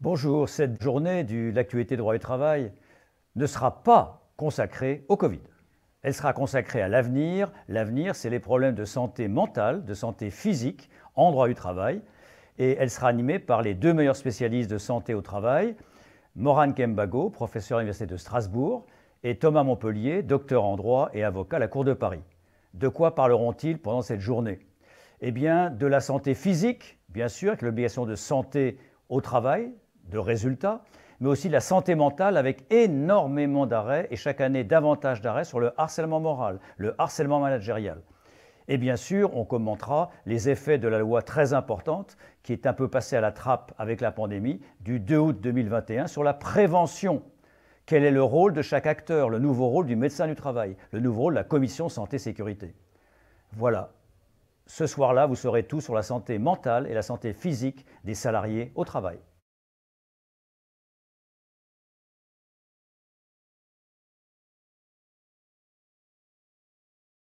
Bonjour, cette journée de l'actualité droit du travail ne sera pas consacrée au Covid. Elle sera consacrée à l'avenir. L'avenir, c'est les problèmes de santé mentale, de santé physique en droit du travail. Et elle sera animée par les deux meilleurs spécialistes de santé au travail, Moran Kembago, professeur à l'Université de Strasbourg, et Thomas Montpellier, docteur en droit et avocat à la Cour de Paris. De quoi parleront-ils pendant cette journée Eh bien, de la santé physique, bien sûr, avec l'obligation de santé au travail, de résultats, mais aussi la santé mentale avec énormément d'arrêts et chaque année davantage d'arrêts sur le harcèlement moral, le harcèlement managérial. Et bien sûr, on commentera les effets de la loi très importante, qui est un peu passée à la trappe avec la pandémie, du 2 août 2021 sur la prévention. Quel est le rôle de chaque acteur, le nouveau rôle du médecin du travail, le nouveau rôle de la commission santé-sécurité. Voilà. Ce soir-là, vous saurez tout sur la santé mentale et la santé physique des salariés au travail.